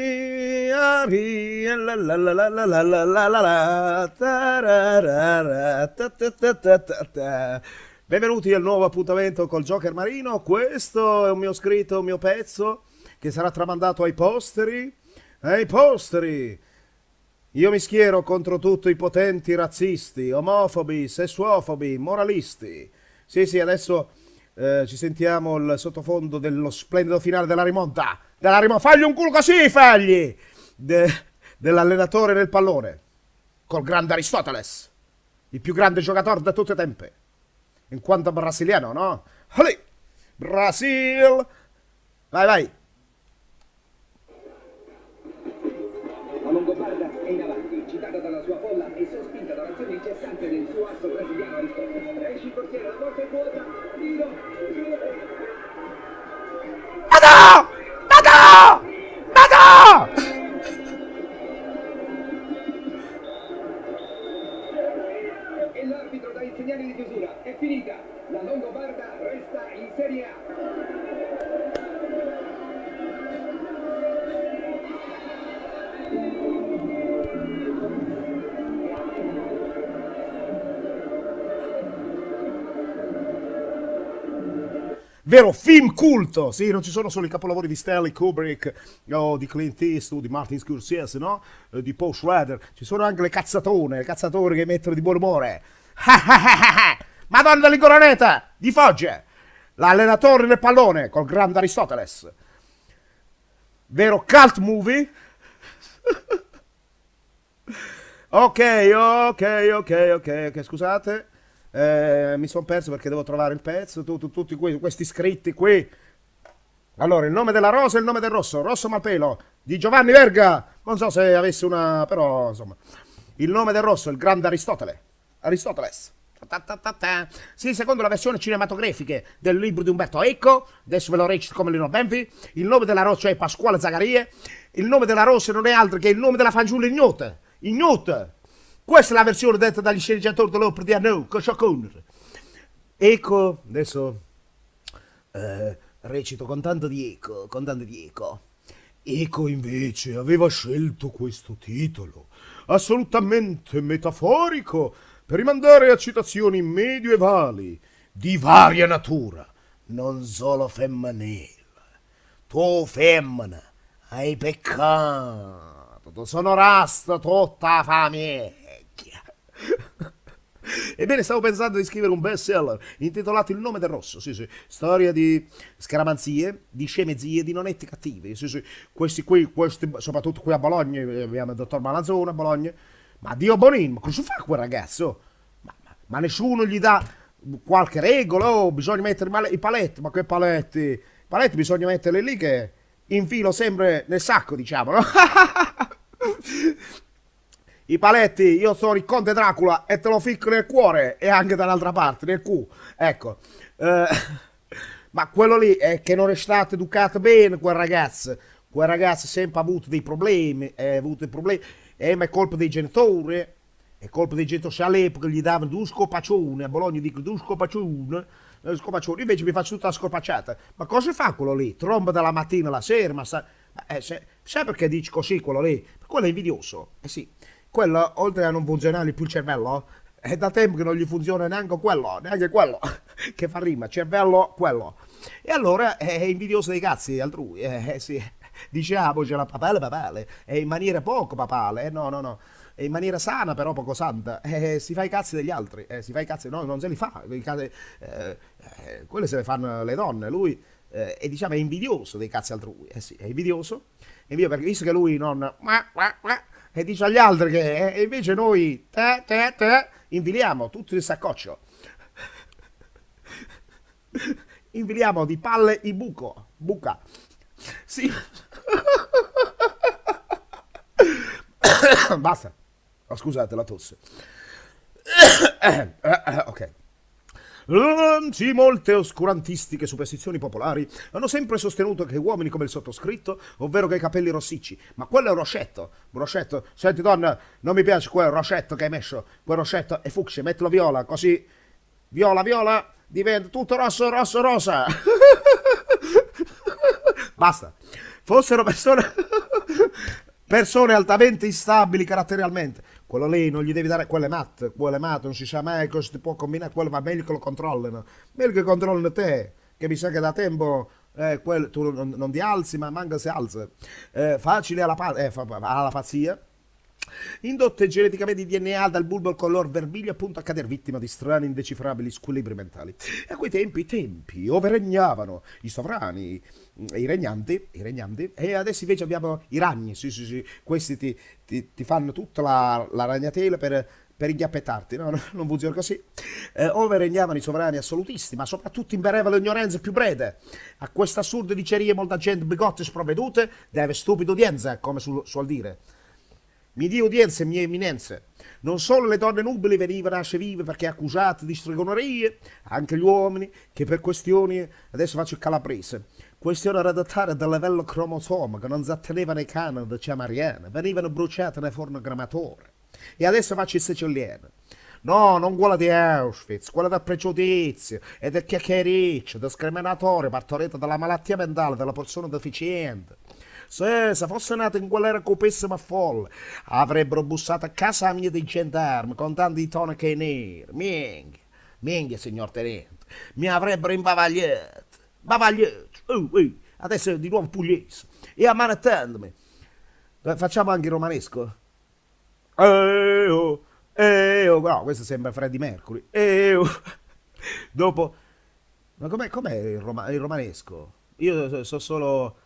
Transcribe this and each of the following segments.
Benvenuti al nuovo appuntamento col Joker Marino. Questo è un mio scritto, un mio pezzo che sarà tramandato ai posteri. Ai posteri! Io mi schiero contro tutti i potenti razzisti, omofobi, sessuofobi, moralisti. Sì, sì, adesso eh, ci sentiamo il sottofondo dello splendido finale della rimonta. Della rimonta. Fagli un culo così, fagli! De, dell'allenatore del pallone. Col grande Aristoteles. Il più grande giocatore da tutte le tempi. In quanto brasiliano, no? Allì! Brasil! Vai, vai! A lungo palla in avanti, citata dalla sua folla e sospinta dall'azione incessante del suo asso brasiliano Aristoteles. Esce il portiere alla volta e vuota. Thank you. vero film culto. Sì, non ci sono solo i capolavori di Stanley Kubrick o di Clint Eastwood, di Martin Scorsese, no? Eh, di Paul Schrader. Ci sono anche le cazzatone, le cazzatone che mettono di buon umore. Madonna Ligoraneta di Foggia. L'allenatore del pallone col grande Aristoteles. Vero cult movie. ok, ok, ok, ok, ok, scusate eh, mi sono perso perché devo trovare il pezzo, tu, tu, tutti questi, questi scritti qui. Allora, il nome della rosa e il nome del rosso, Rosso Malpelo, di Giovanni Verga, non so se avesse una, però insomma. Il nome del rosso, il grande Aristotele, Aristoteles. Ta ta ta sì, secondo la versione cinematografica del libro di Umberto Eco, adesso ve lo recito come lo Benvi, il nome della roccia è Pasquale Zagarie, il nome della rossa non è altro che il nome della fanciulla ignota, ignota, questa è la versione detta dagli sceneggiatori dell'opera di Arnaud, con Chuck Conner. Eco, adesso eh, recito con tanto di eco, con tanto di eco. Eco invece aveva scelto questo titolo, assolutamente metaforico, per rimandare a citazioni medievali di varia natura, non solo femminile. Tu femmina, hai peccato, sono rasta tutta la famiglia. Ebbene, stavo pensando di scrivere un best seller intitolato Il nome del rosso. Sì, sì. Storia di scaramanzie, di scemezie, di nonetti cattivi. Sì, sì. Questi qui, questi, soprattutto qui a Bologna, eh, abbiamo il dottor Malazzone a Bologna. Ma Dio Bonin, ma cosa fa quel ragazzo? Ma, ma, ma nessuno gli dà qualche regola, oh, bisogna mettere male, i paletti, ma che paletti? I paletti bisogna metterli lì che infilo sempre nel sacco, diciamo, no? i paletti, io sono il conte Dracula e te lo ficco nel cuore e anche dall'altra parte, nel cu. Ecco. Eh, ma quello lì è che non è stato educato bene quel ragazzo. Quel ragazzo ha sempre avuto dei problemi, ha avuto dei problemi, e eh, ma è colpa dei genitori, è colpa dei genitori, se cioè, all'epoca gli davano due scopaccioni, a Bologna dico due scopaccioni, eh, scopaccioni, invece mi faccio tutta la scopacciata. Ma cosa fa quello lì? Tromba dalla mattina alla sera, ma sa, eh, se, sai perché dici così quello lì? quello è invidioso, eh sì quello oltre a non funzionare più il cervello, è da tempo che non gli funziona neanche quello, neanche quello che fa rima, cervello quello. E allora è invidioso dei cazzi altrui, eh, eh sì. diciamocela ah, boh, papale papale, e in maniera poco papale, eh, no no no, e in maniera sana però poco santa, eh, eh, si fa i cazzi degli altri, eh, si fa i cazzi, no non se li fa, cazzi, eh, eh, quelle se le fanno le donne, lui è diciamo è invidioso dei cazzi altrui, eh sì, è invidioso, è invidioso perché visto che lui non e dice agli altri che... Eh, e invece noi... Te, te, te, inviliamo tutto il saccoccio. inviliamo di palle i buco. Buca. Sì. Basta. Oh, scusate la tosse. Eh, eh, ok. Anzi, molte oscurantistiche superstizioni popolari hanno sempre sostenuto che uomini come il sottoscritto, ovvero che i capelli rossicci, ma quello è un roscetto. Un roscetto, senti donna, non mi piace quel roscetto che hai messo, quel roscetto è fucce, mettilo viola, così viola, viola, diventa tutto rosso, rosso, rosa. Basta. Fossero persone persone altamente instabili caratterialmente, quello lì non gli devi dare, quello è matto, quello è matto, non si sa mai cosa ti può combinare, quello va meglio che lo controllano, meglio che controllano te, che mi sa che da tempo eh, quel, tu non, non, ti alzi ma manca si alza, eh, facile alla, eh, alla pazzia, indotte geneticamente di DNA dal bulbo al color vermiglio appunto a cadere vittima di strani indecifrabili squilibri mentali. E a quei tempi, i tempi, dove regnavano i sovrani, i regnanti, i regnanti, e adesso invece abbiamo i ragni, sì sì sì, questi ti, ti, ti fanno tutta la, la ragnatela per per inghiappettarti, no? Non funziona così. Eh, ove regnavano i sovrani assolutisti, ma soprattutto impereva l'ignoranza più breve. A questa assurda diceria molta gente bigotte e sprovvedute deve stupido udienza, come suol dire. Mi dia udienza, mie eminenze. Non solo le donne nubili venivano asce vive perché accusate di stregonerie, anche gli uomini che per questioni, adesso faccio il calabrese, questioni redattare del livello cromosoma che non si atteneva nei canoni di Ciamariana, venivano bruciate nel forno gramatore. E adesso faccio il siciliano. No, non quella di Auschwitz, quella del pregiudizio e del chiacchiericcio, del discriminatorio, partorito dalla malattia mentale della persona deficiente. Se, se fosse nato in quell'era ma folle, avrebbero bussato a casa mia dei gendarmi con tanti tonache nere. Minghe, minghe, signor tenente. Mi avrebbero imbavagliato. Bavagliato. Uh, uh. Adesso di nuovo pugliese. E ammanettandomi. Eh, facciamo anche il romanesco? Eh, oh, eh, oh. No, questo sembra Freddy Mercury. Eh, oh. Dopo... Ma com'è, com il, roma il romanesco? Io so, so solo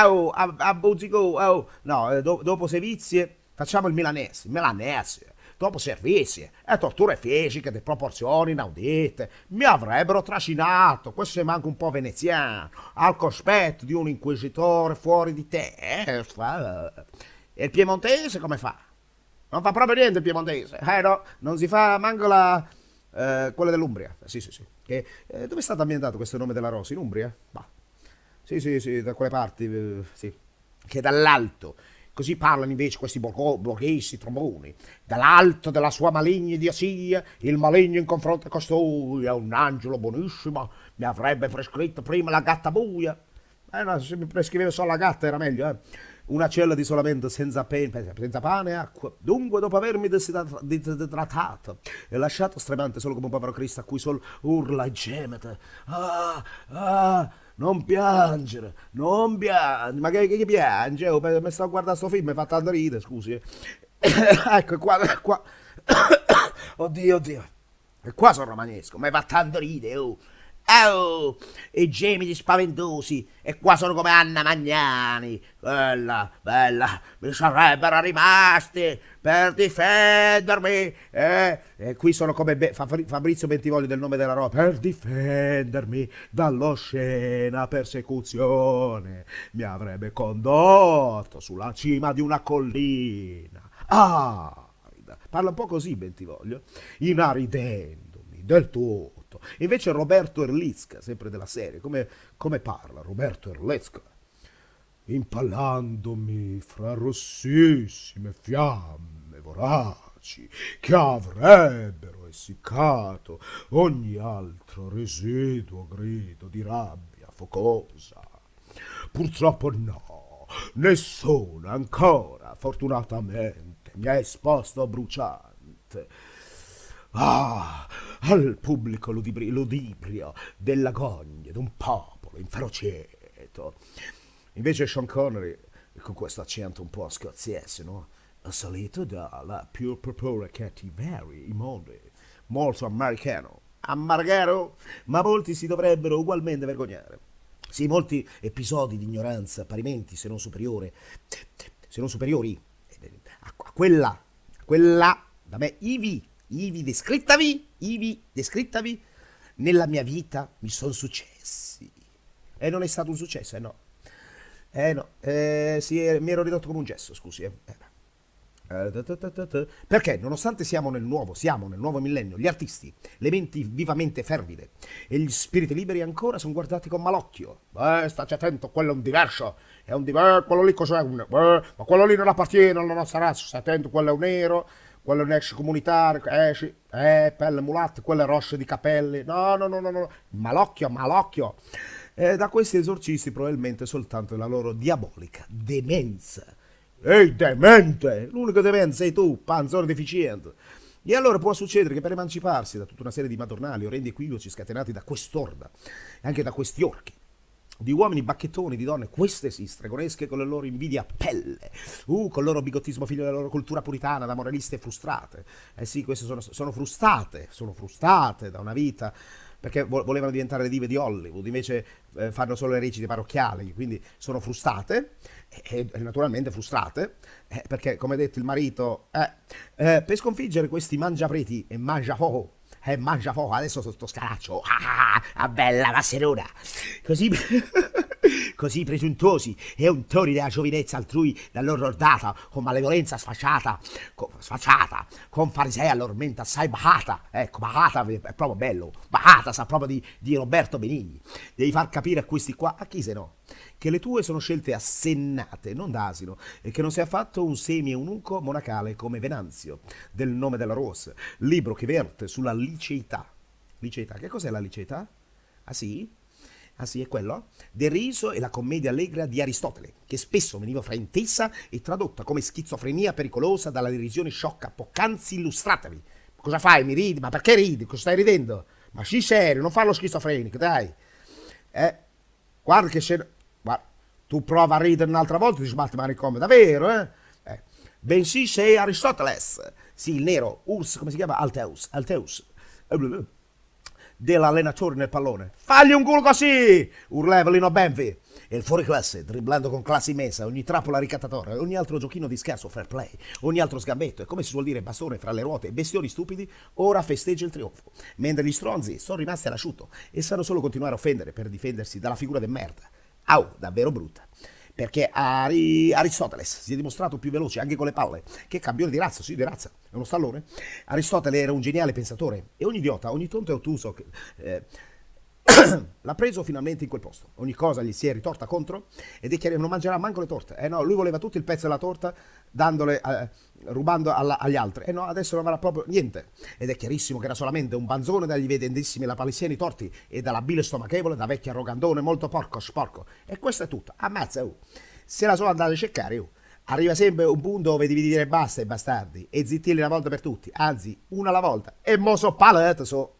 au, ah, oh, a, a Buzico, oh, au. Oh, no, eh, do, dopo Sevizie facciamo il milanese, il milanese. Dopo Servizie, e eh, torture fisiche di proporzioni inaudite, mi avrebbero trascinato, questo è manco un po' veneziano, al cospetto di un inquisitore fuori di testa. Eh, e il piemontese come fa? Non fa proprio niente il piemontese. Eh no, non si fa manco la... Eh, quella dell'Umbria. Sì, sì, sì. Che, eh, dove è stato ambientato questo nome della rosa? In Umbria? Bah. Sì, sì, sì, da quelle parti, eh, sì. Che dall'alto. Così parlano invece questi borghesi tromboni. Dall'alto della sua maligna di il maligno in confronto a costui è un angelo buonissimo, mi avrebbe prescritto prima la gatta buia. Eh no, se mi prescriveva solo la gatta era meglio, eh. Una cella di isolamento senza, eh, senza, pane e acqua. Dunque, dopo avermi disidratato e lasciato stremante solo come un povero Cristo a cui solo urla e gemete. Ah, ah, non piangere, non piangere, ma che, che, che piange? Oh, mi sto a guardare sto film, mi fa tanto ridere, scusi. Eh. ecco, qua, qua, oddio, oddio, e qua sono romanesco, mi fa tanto ridere, oh. Au! E gemiti spaventosi, e qua sono come Anna Magnani. Bella, bella, mi sarebbero rimasti per difendermi. Eh, e qui sono come Be Fabrizio Bentivoglio del nome della roba. Per difendermi dall'oscena persecuzione mi avrebbe condotto sulla cima di una collina. Ah! Parla un po' così Bentivoglio, eh? inaridendomi del tuo tutto. Invece Roberto Erlitzka, sempre della serie, come, come parla Roberto Erlitzka? Impallandomi fra rossissime fiamme voraci che avrebbero essiccato ogni altro residuo grido di rabbia focosa. Purtroppo no, nessuno ancora, fortunatamente, mi ha esposto bruciante. Ah, al pubblico ludibri- ludibrio dell'agonia d'un popolo inferocito. Invece Sean Connery, con questo accento un po' scozzese, no? salito dalla pure propria cattiveria modi, molto americano. Amargaro? Ma molti si dovrebbero ugualmente vergognare. Sì, molti episodi di ignoranza, parimenti, se non superiore, se non superiori, eh, a quella, a quella da me ivi ivi descrittavi, ivi descrittavi, nella mia vita mi sono successi. E eh, non è stato un successo, eh no. Eh no, eh, sì, eh, mi ero ridotto come un gesso, scusi. Eh. eh. Perché, nonostante siamo nel nuovo, siamo nel nuovo millennio, gli artisti, le menti vivamente fervide e gli spiriti liberi ancora sono guardati con malocchio. Beh, staci attento, quello è un diverso, è un diverso, quello lì cos'è un... Beh, ma quello lì non appartiene alla nostra razza, stai attento, quello è un nero quello è un ex comunitario, esci, eh, pelle mulatte, quelle rosse di capelli, no, no, no, no, no, malocchio, malocchio. Eh, da questi esorcisti probabilmente soltanto la loro diabolica demenza. Ehi, demente! L'unico demente sei tu, panzone deficiente. E allora può succedere che per emanciparsi da tutta una serie di madornali orrendi equivoci scatenati da quest'orda e anche da questi orchi, di uomini bacchettoni, di donne, queste sì, stregonesche con le loro invidie a pelle, uh, con il loro bigottismo figlio della loro cultura puritana, da moraliste frustrate. Eh sì, queste sono, sono frustate, sono frustrate da una vita perché volevano diventare le dive di Hollywood, invece eh, fanno solo le recite parrocchiali, quindi sono frustrate, e, e naturalmente frustrate, eh, perché come detto il marito, eh, eh, per sconfiggere questi mangiapreti e mangiafoco, e eh, mangia fuoco adesso sotto scaraccio. Ah, ah, ah bella casserona. Così così presuntuosi e untori della giovinezza altrui da loro ordata, con malevolenza sfacciata, con, sfacciata, con farisea all'ormenta assai bahata, ecco, bahata è proprio bello, bahata sa proprio di, di Roberto Benigni. Devi far capire a questi qua, a chi se no, che le tue sono scelte assennate, non da asino, e che non sei affatto un semi-eunuco monacale come Venanzio, del nome della Rose, libro che verte sulla liceità. Liceità, che cos'è la liceità? Ah sì? Ah sì, è quello? Del riso e la commedia allegra di Aristotele, che spesso veniva fraintesa e tradotta come schizofrenia pericolosa dalla derisione sciocca. Poc'anzi illustratevi. Cosa fai? Mi ridi? Ma perché ridi? Cosa stai ridendo? Ma sì, serio, non farlo schizofrenico, dai. Eh, guarda che scena... Guarda, tu prova a ridere un'altra volta e ti sbatti manicomio, davvero, eh? eh? Bensì sei Aristoteles. Sì, il nero, Urs, come si chiama? Alteus, Alteus. blu, dell'allenatore nel pallone. Fagli un culo così! urlava Lino Benvi. E il fuoriclasse, dribblando con classe messa ogni trappola ricattatoria, ogni altro giochino di scarso fair play, ogni altro sgambetto e come si suol dire bastone fra le ruote e bestioni stupidi, ora festeggia il trionfo. Mentre gli stronzi sono rimasti all'asciutto e sanno solo continuare a offendere per difendersi dalla figura del merda. Au, davvero brutta perché Ari... Aristotele si è dimostrato più veloce anche con le palle, che campione di razza, sì di razza, è uno stallone. Aristotele era un geniale pensatore e ogni idiota, ogni tonto e ottuso... Eh, L'ha preso finalmente in quel posto. Ogni cosa gli si è ritorta contro ed è chiaro non mangerà manco le torte. Eh no, lui voleva tutto il pezzo della torta dandole, eh, rubando alla, agli altri. Eh no, adesso non avrà proprio niente. Ed è chiarissimo che era solamente un banzone dagli vedendissimi la palesiani torti e dalla bile stomachevole da vecchia rogandone molto porco, sporco. E questo è tutto. Ammazza, uh. Se la sono andata a cercare, uh. Arriva sempre un punto dove devi dire basta ai bastardi e zittirli una volta per tutti, anzi una alla volta. E mo so paletto, so